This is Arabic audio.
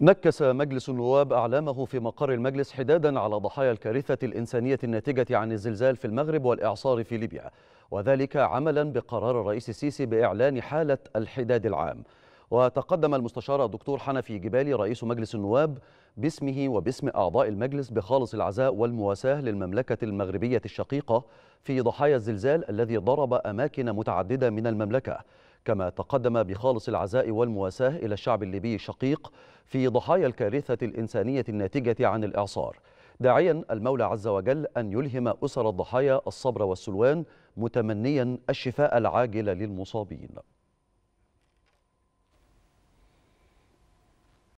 نكس مجلس النواب أعلامه في مقر المجلس حدادا على ضحايا الكارثة الإنسانية الناتجة عن الزلزال في المغرب والإعصار في ليبيا وذلك عملا بقرار الرئيس السيسي بإعلان حالة الحداد العام وتقدم المستشار الدكتور حنفي جبالي رئيس مجلس النواب باسمه وباسم أعضاء المجلس بخالص العزاء والمواساة للمملكة المغربية الشقيقة في ضحايا الزلزال الذي ضرب أماكن متعددة من المملكة كما تقدم بخالص العزاء والمواساة إلى الشعب الليبي الشقيق في ضحايا الكارثة الإنسانية الناتجة عن الإعصار داعيا المولى عز وجل أن يلهم أسر الضحايا الصبر والسلوان متمنيا الشفاء العاجل للمصابين